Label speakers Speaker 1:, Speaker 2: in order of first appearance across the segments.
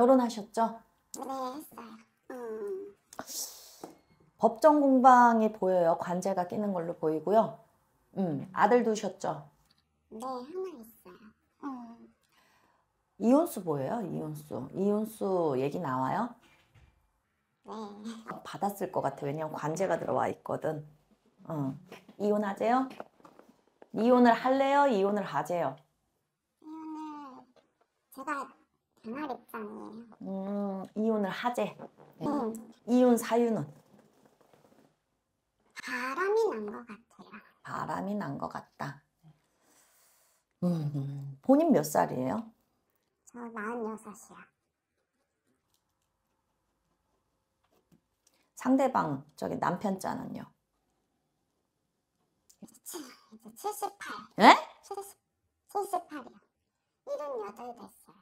Speaker 1: 결혼하셨죠?
Speaker 2: 네, 했어요. 음.
Speaker 1: 법정 공방이 보여요. 관제가 끼는 걸로 보이고요. 음, 아들 두셨죠?
Speaker 2: 네, 하나 있어요. 음.
Speaker 1: 이혼수 뭐예요? 이혼수. 이혼수 얘기 나와요? 네. 어, 받았을 것 같아. 왜냐면 관제가 들어와 있거든. 어. 이혼하재요? 이혼을 할래요? 이혼을 하재요?
Speaker 2: 이혼을 제가 개말 입장이에요.
Speaker 1: 음, 이혼을 하재. 네. 이혼 사유는?
Speaker 2: 바람이 난 것 같아요.
Speaker 1: 바람이 난 것 같다. 음, 본인 몇 살이에요?
Speaker 2: 저 46이요.
Speaker 1: 상대방, 저기 남편 자는요?
Speaker 2: 이제 78. 에? 70, 78이요. 78 됐어요.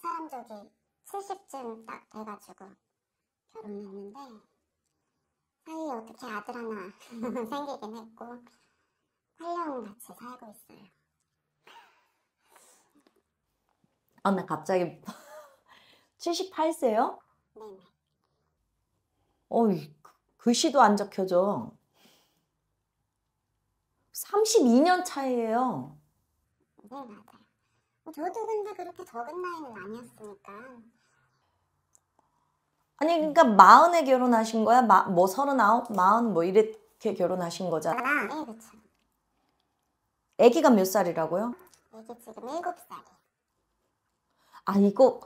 Speaker 2: 사람 저기 70쯤 딱 돼가지고 결혼했는데 사이에 아, 어떻게 아들 하나 생기긴 했고 8년 같이 살고 있어요.
Speaker 1: 아, 나 갑자기 78세요? 네네. 어이, 그, 글씨도 안 적혀져. 32년 차이에요.
Speaker 2: 네, 맞아요. 저도 근데 그렇게 적은 나이는 아니었으니까.
Speaker 1: 아니 그러니까 마흔에 결혼하신 거야? 마, 뭐 서른아홉, 마흔 뭐 이렇게 결혼하신 거잖아. 아, 예, 그렇죠. 아기가 몇 살이라고요?
Speaker 2: 아기 지금 일곱 살이에요.
Speaker 1: 아 이거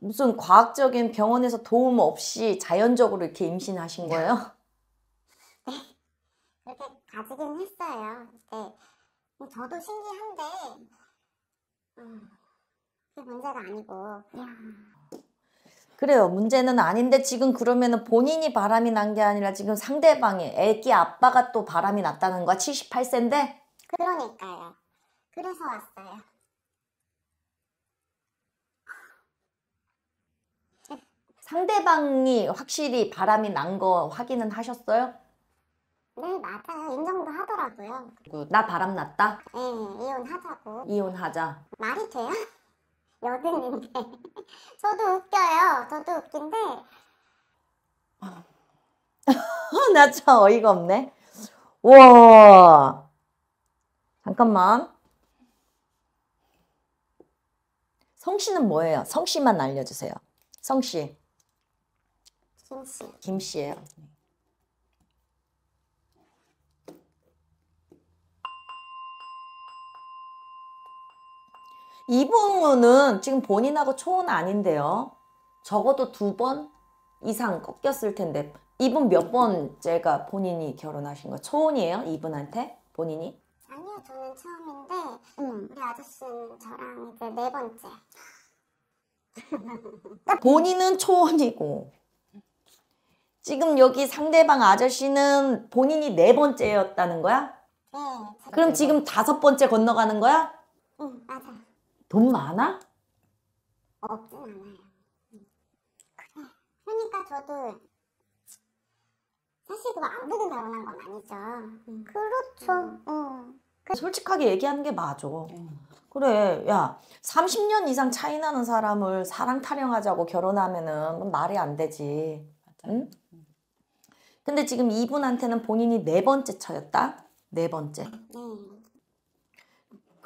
Speaker 1: 무슨 과학적인 병원에서 도움 없이 자연적으로 이렇게 임신하신 거예요?
Speaker 2: 네, 그렇게 가지긴 했어요. 네, 저도 신기한데 문제가 아니고
Speaker 1: 그래요. 문제는 아닌데 지금 그러면 본인이 바람이 난 게 아니라 지금 상대방이 애기 아빠가 또 바람이 났다는 거야. 78세인데?
Speaker 2: 그러니까요. 그래서 왔어요.
Speaker 1: 상대방이 확실히 바람이 난 거 확인은 하셨어요?
Speaker 2: 네 맞아요 인정도 하더라고요
Speaker 1: 나 바람났다?
Speaker 2: 네 이혼하자고
Speaker 1: 이혼하자
Speaker 2: 말이 돼요? 여든인데 저도 웃겨요 저도
Speaker 1: 웃긴데 나 참 어이가 없네 우와 잠깐만 성씨는 뭐예요? 성씨만 알려주세요 성씨 김씨 김씨예요 이 부분은 지금 본인하고 초혼 아닌데요. 적어도 두 번 이상 꺾였을 텐데 이분 몇 번째가 본인이 결혼하신 거? 초혼이에요? 이분한테? 본인이?
Speaker 2: 아니요 저는 처음인데 음. 우리 아저씨는 저랑 이제 네 번째 그러니까
Speaker 1: 본인은 초혼이고 지금 여기 상대방 아저씨는 본인이 네 번째였다는 거야? 네 그럼 네 지금 다섯 번째 건너가는 거야?
Speaker 2: 응 맞아
Speaker 1: 돈 많아?
Speaker 2: 없진 어, 않아요. 그러니까 저도 사실 그거 아무도 결혼한 건 아니죠. 음. 그렇죠.
Speaker 1: 음. 어. 그 솔직하게 얘기하는 게 맞아. 음. 그래, 야, 30년 이상 차이 나는 사람을 사랑 타령하자고 결혼하면은 말이 안 되지. 응? 근데 지금 이분한테는 본인이 네 번째 차였다? 네 번째. 음.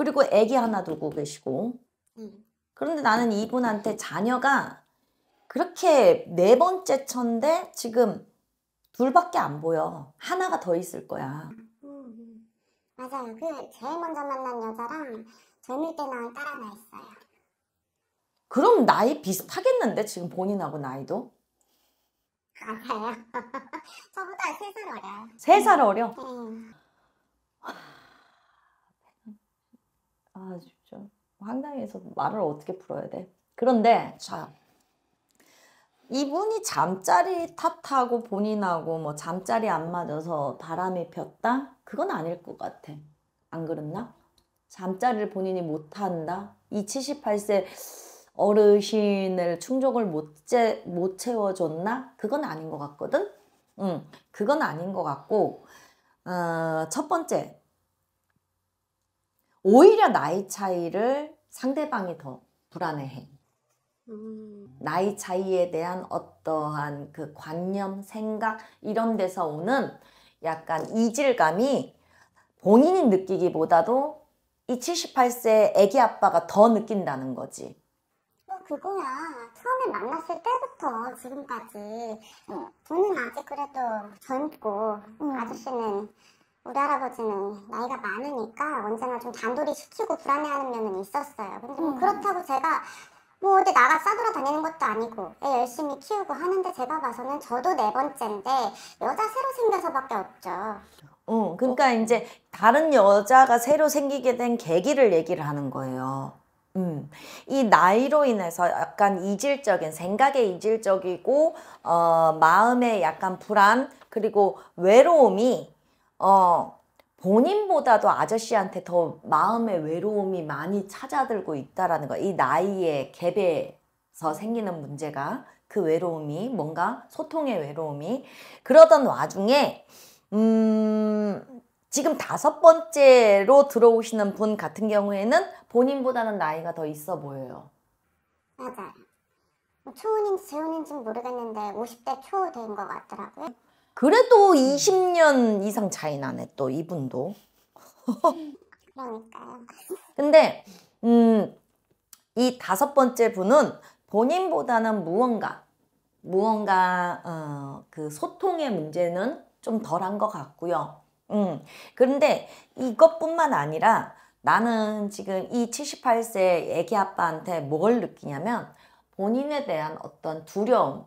Speaker 1: 그리고 애기 하나 두고 계시고. 음. 그런데 나는 이분한테 자녀가 그렇게 네 번째 천데 지금 둘밖에 안 보여. 하나가 더 있을 거야.
Speaker 2: 음, 음. 맞아요. 그 제일 먼저 만난 여자랑 젊을 때 낳은 딸 하나 있어요.
Speaker 1: 그럼 나이 비슷하겠는데 지금 본인하고 나이도?
Speaker 2: 알아요. 저보다 3살 어려요.
Speaker 1: 3살 어려? 음. 아 진짜 황당해서 말을 어떻게 풀어야 돼? 그런데 자 이분이 잠자리 탓하고 본인하고 뭐 잠자리 안 맞아서 바람이 폈다? 그건 아닐 것 같아. 안그렇나 잠자리를 본인이 못한다? 이 78세 어르신을 충족을 못, 재, 못 채워줬나? 그건 아닌 것 같거든? 응, 그건 아닌 것 같고, 어, 첫 번째, 오히려 나이 차이를 상대방이 더 불안해해. 음. 나이 차이에 대한 어떠한 그 관념, 생각 이런 데서 오는 약간 이질감이 본인이 느끼기보다도 이 78세 애기 아빠가 더 느낀다는 거지.
Speaker 2: 뭐 그거야. 처음에 만났을 때부터 지금까지 응. 어, 저는 아직 그래도 젊고 음, 아저씨는 우리 할아버지는 나이가 많으니까 언제나 좀단둘이 시키고 불안해하는 면은 있었어요. 근데 뭐 음. 그렇다고 제가 뭐 어디 나가 싸돌아 다니는 것도 아니고 애 열심히 키우고 하는데 제가 봐서는 저도 네 번째인데 여자 새로 생겨서밖에 없죠.
Speaker 1: 응, 어, 그러니까 어. 이제 다른 여자가 새로 생기게 된 계기를 얘기를 하는 거예요. 음, 이 나이로 인해서 약간 이질적인 생각에 이질적이고 어, 마음의 약간 불안 그리고 외로움이 어, 본인보다도 아저씨한테 더 마음의 외로움이 많이 찾아들고 있다라는 거. 이나이에 갭에서 생기는 문제가 그 외로움이 뭔가 소통의 외로움이 그러던 와중에 음 지금 다섯 번째로 들어오시는 분 같은 경우에는 본인보다는 나이가 더 있어 보여요.
Speaker 2: 맞아요. 뭐 초혼인지 재혼인지 모르겠는데 50대 초된 것 같더라고요.
Speaker 1: 그래도 20년 이상 차이 나네 또 이분도.
Speaker 2: 그러니까요.
Speaker 1: 근데 음, 이 다섯 번째 분은 본인보다는 무언가 무언가 어, 그 소통의 문제는 좀 덜한 것 같고요. 음, 그런데 이것뿐만 아니라 나는 지금 이 78세 애기 아빠한테 뭘 느끼냐면 본인에 대한 어떤 두려움,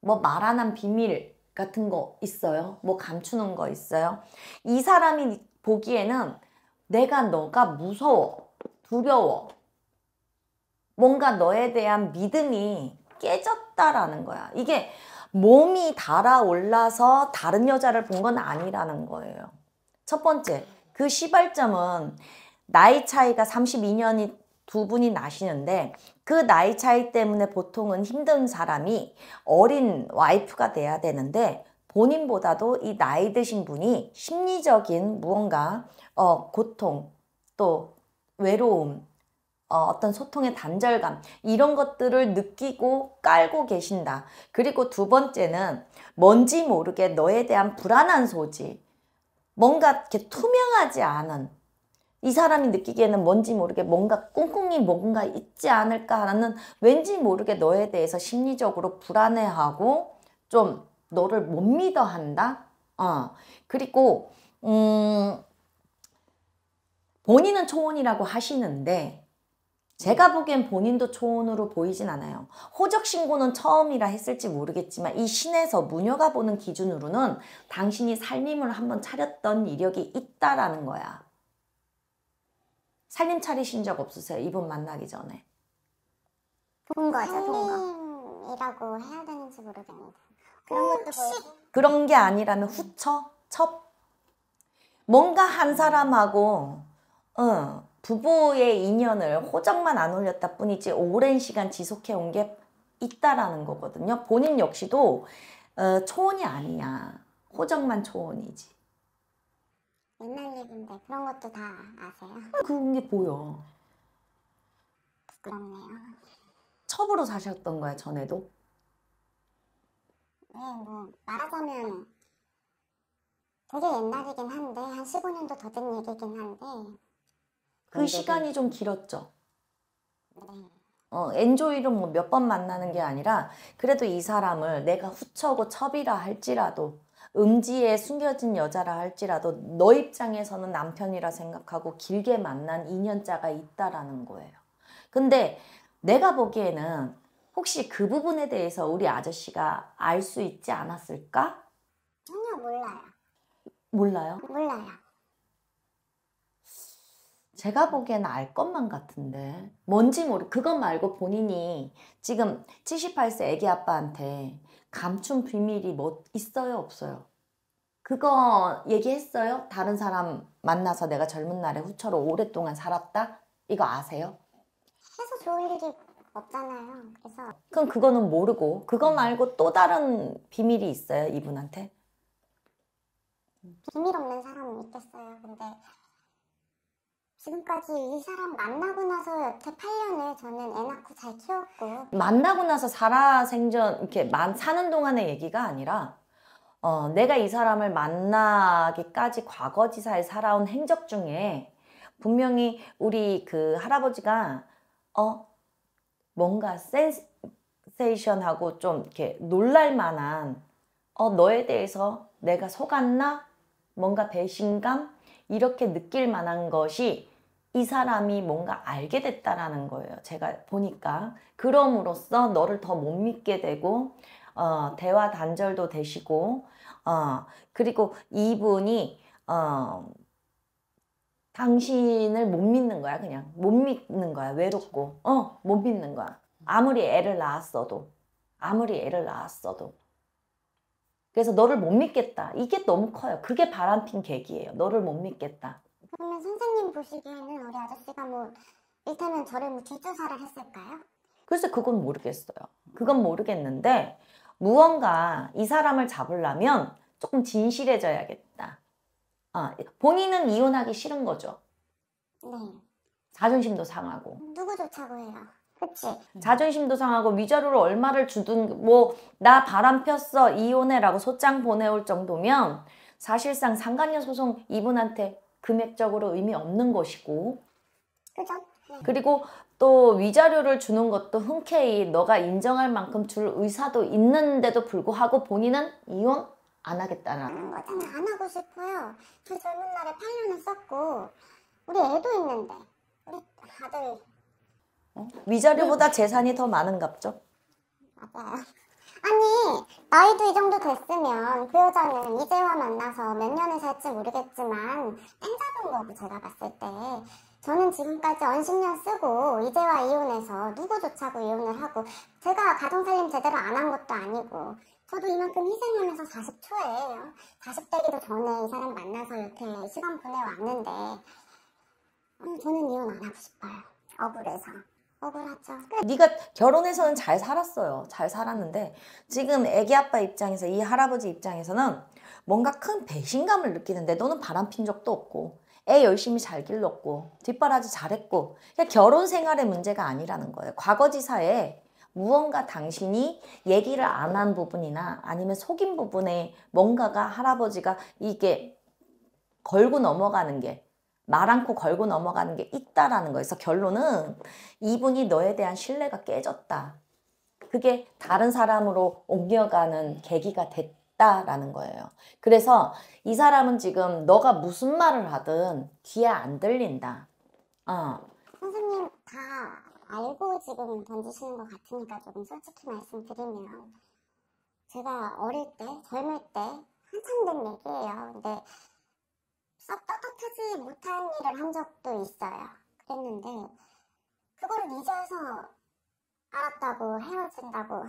Speaker 1: 뭐 말 안 한 비밀, 같은 거 있어요? 뭐 감추는 거 있어요? 이 사람이 보기에는 내가 너가 무서워, 두려워, 뭔가 너에 대한 믿음이 깨졌다라는 거야. 이게 몸이 달아올라서 다른 여자를 본 건 아니라는 거예요. 첫 번째, 그 시발점은 나이 차이가 32년이 두 분이 나시는데 그 나이 차이 때문에 보통은 힘든 사람이 어린 와이프가 돼야 되는데 본인보다도 이 나이 드신 분이 심리적인 무언가 어, 고통 또 외로움 어, 어떤 소통의 단절감 이런 것들을 느끼고 깔고 계신다. 그리고 두 번째는 뭔지 모르게 너에 대한 불안한 소지 뭔가 이렇게 투명하지 않은 이 사람이 느끼기에는 뭔지 모르게 뭔가 꿍꿍이 뭔가 있지 않을까 하는 왠지 모르게 너에 대해서 심리적으로 불안해하고 좀 너를 못 믿어 한다. 어. 그리고 음 본인은 초혼이라고 하시는데 제가 보기엔 본인도 초혼으로 보이진 않아요. 호적 신고는 처음이라 했을지 모르겠지만 이 신에서 무녀가 보는 기준으로는 당신이 살림을 한번 차렸던 이력이 있다라는 거야. 살림 차리신 적 없으세요? 이분 만나기 전에?
Speaker 2: 본 거죠, 본 이라고 해야 되는지 모르겠는데.
Speaker 1: 그런 것도 뭐... 그런 게 아니라면 음. 후처? 첩? 뭔가 한 음. 사람하고 어, 부부의 인연을 호적만 안 올렸다 뿐이지 오랜 시간 지속해 온 게 있다라는 거거든요. 본인 역시도 어, 초혼이 아니야. 호적만 초혼이지.
Speaker 2: 옛날 얘기인데 그런 것도 다 아세요? 어,
Speaker 1: 그런 게 보여. 부끄럽네요. 첩으로 사셨던 거야 전에도?
Speaker 2: 네, 뭐 말하자면 되게 옛날이긴 한데 한 15년도 더 된 얘기긴 한데
Speaker 1: 그 시간이 좀 길었죠. 네. 어, 엔조이로 뭐몇번 만나는 게 아니라 그래도 이 사람을 내가 후처고 첩이라 할지라도 음지에 숨겨진 여자라 할지라도 너 입장에서는 남편이라 생각하고 길게 만난 인연자가 있다라는 거예요. 근데 내가 보기에는 혹시 그 부분에 대해서 우리 아저씨가 알 수 있지 않았을까?
Speaker 2: 전혀 몰라요.
Speaker 1: 몰라요? 몰라요. 제가 보기에알 것만 같은데 뭔지 모르 그것 말고 본인이 지금 78세 애기 아빠한테 감춘 비밀이 뭐 있어요 없어요? 그거 얘기했어요? 다른 사람 만나서 내가 젊은 날에 후처로 오랫동안 살았다? 이거 아세요?
Speaker 2: 해서 좋은 일이 없잖아요. 그래서
Speaker 1: 그럼 그거는 모르고 그거 음. 말고 또 다른 비밀이 있어요 이분한테?
Speaker 2: 비밀 없는 사람은 있겠어요. 근데 지금까지 이 사람 만나고 나서 여태 8년을 저는 애 낳고 잘 키웠고
Speaker 1: 만나고 나서 살아생전 이렇게 만 사는 동안의 얘기가 아니라 어, 내가 이 사람을 만나기까지 과거지사에 살아온 행적 중에 분명히 우리 그 할아버지가 어 뭔가 센세이션하고 좀 이렇게 놀랄 만한 어 너에 대해서 내가 속았나 뭔가 배신감 이렇게 느낄 만한 것이 이 사람이 뭔가 알게 됐다라는 거예요. 제가 보니까 그럼으로써 너를 더 못 믿게 되고 어, 대화 단절도 되시고 어, 그리고 이분이 어, 당신을 못 믿는 거야 그냥 못 믿는 거야 외롭고 어못 믿는 거야 아무리 애를 낳았어도 아무리 애를 낳았어도 그래서 너를 못 믿겠다 이게 너무 커요 그게 바람핀 계기예요 너를 못 믿겠다
Speaker 2: 그러면 선생님 보시기에는 우리 아저씨가 뭐일단은 저를 뭐 뒷조사를 했을까요?
Speaker 1: 글쎄 그건 모르겠어요. 그건 모르겠는데 무언가 이 사람을 잡으려면 조금 진실해져야겠다. 아, 본인은 이혼하기 싫은 거죠. 네. 자존심도 상하고.
Speaker 2: 누구 좋다고 해요.
Speaker 1: 그치? 음. 자존심도 상하고 위자료로 얼마를 주든 뭐 나 바람 폈어 이혼해라고 소장 보내올 정도면 사실상 상간녀 소송 이분한테 금액적으로 의미 없는 것이고. 그죠. 네. 그리고 또 위자료를 주는 것도 흔쾌히 너가 인정할 만큼 줄 의사도 있는데도 불구하고 본인은 이혼 안 하겠다는 거잖아.
Speaker 2: 음, 뭐 안 하고 싶어요. 저 젊은 날에 8년을 썼고 우리 애도 있는데 우리 아들
Speaker 1: 어? 위자료보다 음. 재산이 더 많은갑죠?
Speaker 2: 맞아요. 아니 나이도 이 정도 됐으면 그 여자는 이제와 만나서 몇 년을 살지 모르겠지만 땡 잡은 거고 제가 봤을 때 저는 지금까지 언신년 쓰고 이제와 이혼해서 누구 조차고 이혼을 하고 제가 가정살림 제대로 안 한 것도 아니고 저도 이만큼 희생하면서 40초에 40대기도 전에 이 사람 만나서 이렇게 시간 보내왔는데 음, 저는 이혼 안 하고 싶어요 억울해서 억울하죠.
Speaker 1: 그러니까 네가 결혼해서는 잘 살았어요. 잘 살았는데 지금 애기 아빠 입장에서 이 할아버지 입장에서는 뭔가 큰 배신감을 느끼는데 너는 바람핀 적도 없고 애 열심히 잘 길렀고 뒷바라지 잘했고 그냥 그러니까 결혼 생활의 문제가 아니라는 거예요. 과거지사에 무언가 당신이 얘기를 안 한 부분이나 아니면 속인 부분에 뭔가가 할아버지가 이게 걸고 넘어가는 게말 않고 걸고 넘어가는 게 있다라는 거에요 그래서 결론은 이분이 너에 대한 신뢰가 깨졌다. 그게 다른 사람으로 옮겨가는 계기가 됐다라는 거예요. 그래서 이 사람은 지금 너가 무슨 말을 하든 귀에 안 들린다. 어. 선생님
Speaker 2: 다 알고 지금 던지시는 것 같으니까 조금 솔직히 말씀드리면 제가 어릴 때 젊을 때 한참 된 얘기예요. 근데 썩 떳떳하지 못한 일을 한 적도 있어요. 그랬는데 그거를 잊어서 알았다고 헤어진다고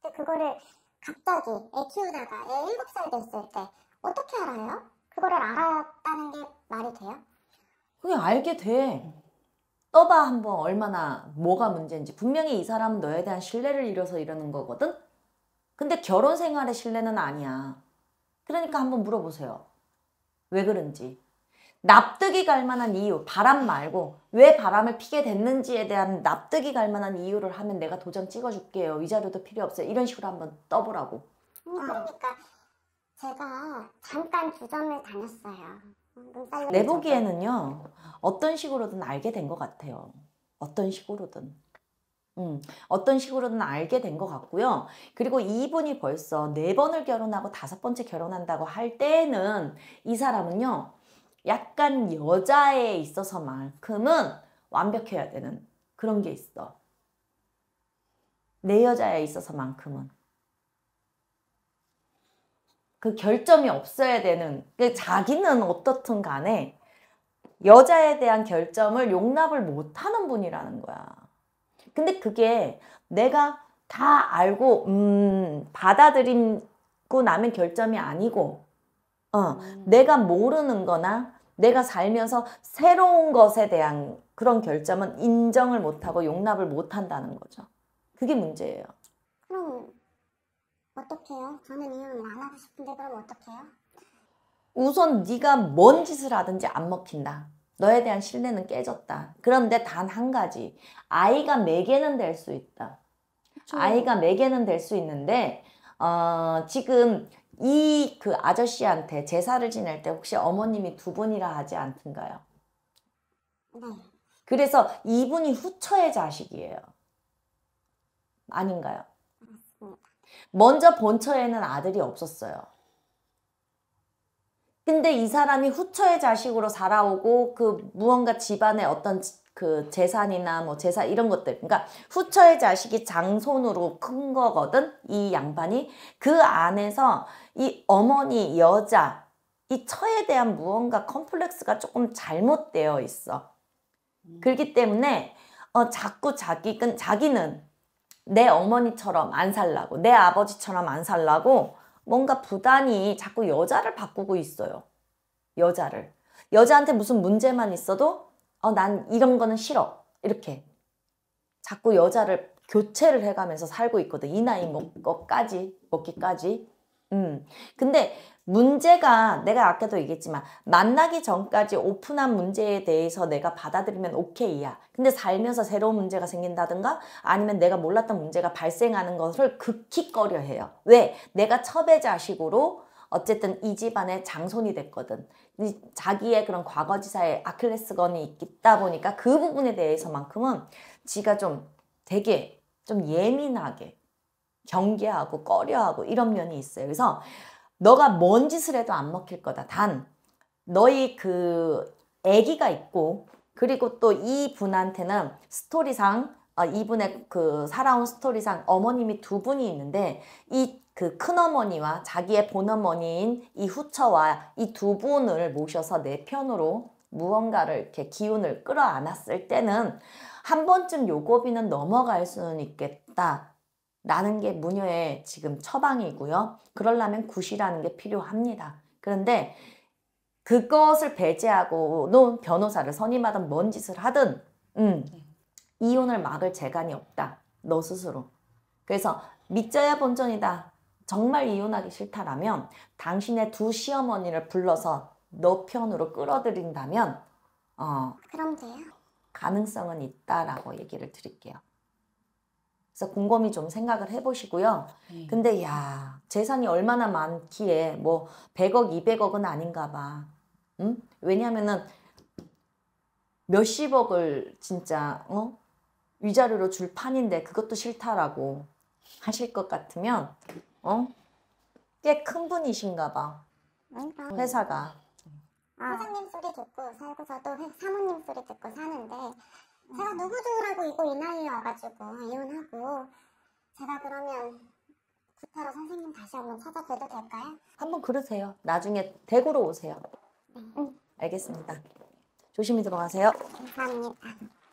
Speaker 2: 근데 그거를 갑자기 애 키우다가 애 7살 됐을 때 어떻게 알아요? 그거를 알았다는 게 말이 돼요?
Speaker 1: 그게 알게 돼. 떠봐 한번 얼마나 뭐가 문제인지 분명히 이 사람은 너에 대한 신뢰를 잃어서 이러는 거거든? 근데 결혼 생활의 신뢰는 아니야. 그러니까 한번 물어보세요. 왜 그런지 납득이 갈 만한 이유, 바람 말고 왜 바람을 피게 됐는지에 대한 납득이 갈 만한 이유를 하면 내가 도장 찍어줄게요. 이 자료도 필요 없어요. 이런 식으로 한번 떠보라고.
Speaker 2: 음, 그러니까 제가 잠깐 주점을 다녔어요. 어, 내
Speaker 1: 보기에는요. 어떤 식으로든 알게 된 것 같아요. 어떤 식으로든. 음, 어떤 식으로든 알게 된 것 같고요. 그리고 이분이 벌써 네 번을 결혼하고 다섯 번째 결혼한다고 할 때는 이 사람은요. 약간 여자에 있어서만큼은 완벽해야 되는 그런 게 있어. 내 여자에 있어서만큼은. 그 결점이 없어야 되는 그 자기는 어떻든 간에 여자에 대한 결점을 용납을 못하는 분이라는 거야. 근데 그게 내가 다 알고 음, 받아들이고 나면 결점이 아니고 어, 음. 내가 모르는 거나 내가 살면서 새로운 것에 대한 그런 결점은 인정을 못하고 용납을 못한다는 거죠. 그게 문제예요.
Speaker 2: 그럼 어떡해요? 저는 이혼을 안 하고 싶은데 그럼 어떡해요?
Speaker 1: 우선 네가 뭔 짓을 하든지 안 먹힌다. 너에 대한 신뢰는 깨졌다. 그런데 단 한 가지. 아이가 매개는 될 수 있다. 그쵸. 아이가 매개는 될 수 있는데, 어, 지금 이 그 아저씨한테 제사를 지낼 때 혹시 어머님이 두 분이라 하지 않던가요? 네. 그래서 이분이 후처의 자식이에요. 아닌가요? 먼저 본처에는 아들이 없었어요. 근데 이 사람이 후처의 자식으로 살아오고 그 무언가 집안의 어떤 그 재산이나 뭐 재산 이런 것들 그러니까 후처의 자식이 장손으로 큰 거거든 이 양반이 그 안에서 이 어머니 여자 이 처에 대한 무언가 컴플렉스가 조금 잘못되어 있어 음. 그렇기 때문에 어 자꾸 자기 자기는 내 어머니처럼 안 살라고 내 아버지처럼 안 살라고 뭔가 부단히 자꾸 여자를 바꾸고 있어요. 여자를. 여자한테 무슨 문제만 있어도 어, 난 이런 거는 싫어. 이렇게. 자꾸 여자를 교체를 해가면서 살고 있거든. 이 나이 먹, 먹까지, 먹기까지. 음. 근데 문제가 내가 아까도 얘기했지만 만나기 전까지 오픈한 문제에 대해서 내가 받아들이면 오케이야. 근데 살면서 새로운 문제가 생긴다든가 아니면 내가 몰랐던 문제가 발생하는 것을 극히 꺼려 해요. 왜? 내가 첩의자식으로 어쨌든 이 집안의 장손이 됐거든. 자기의 그런 과거지사의 아킬레스건이 있다 보니까 그 부분에 대해서만큼은 지가 좀 되게 좀 예민하게 경계하고 꺼려하고 이런 면이 있어요. 그래서 너가 뭔 짓을 해도 안 먹힐 거다. 단 너희 그 애기가 있고 그리고 또 이 분한테는 스토리상 어, 이분의 그 살아온 스토리상 어머님이 두 분이 있는데 이 그 큰어머니와 자기의 본어머니인 이 후처와 이 두 분을 모셔서 내 네 편으로 무언가를 이렇게 기운을 끌어안았을 때는 한 번쯤 요고비는 넘어갈 수는 있겠다. 라는 게 무녀의 지금 처방이고요. 그러려면 굿이라는 게 필요합니다. 그런데 그것을 배제하고 놓은 변호사를 선임하든 뭔 짓을 하든 음, 네. 이혼을 막을 재간이 없다. 너 스스로. 그래서 믿자야 본전이다. 정말 이혼하기 싫다라면 당신의 두 시어머니를 불러서 너 편으로 끌어들인다면 어, 그럼 돼요. 가능성은 있다라고 얘기를 드릴게요. 그래서 곰곰이 좀 생각을 해보시고요. 네. 근데 야 재산이 얼마나 많기에 뭐 100억, 200억은 아닌가 봐. 응? 왜냐면은 몇십억을 진짜 어? 위자료로 줄 판인데 그것도 싫다라고 하실 것 같으면 어? 꽤 큰 분이신가 봐.
Speaker 2: 회사가. 아. 사장님 소리 듣고 살고 저도 사모님 소리 듣고 사는데 제가 누구더라고 있고 이 나이에 와가지고 이혼하고 제가 그러면 구타로 선생님 다시 한번 찾아뵈도 될까요?
Speaker 1: 한번 그러세요. 나중에 대구로 오세요. 네. 알겠습니다. 조심히 들어가세요.
Speaker 2: 감사합니다.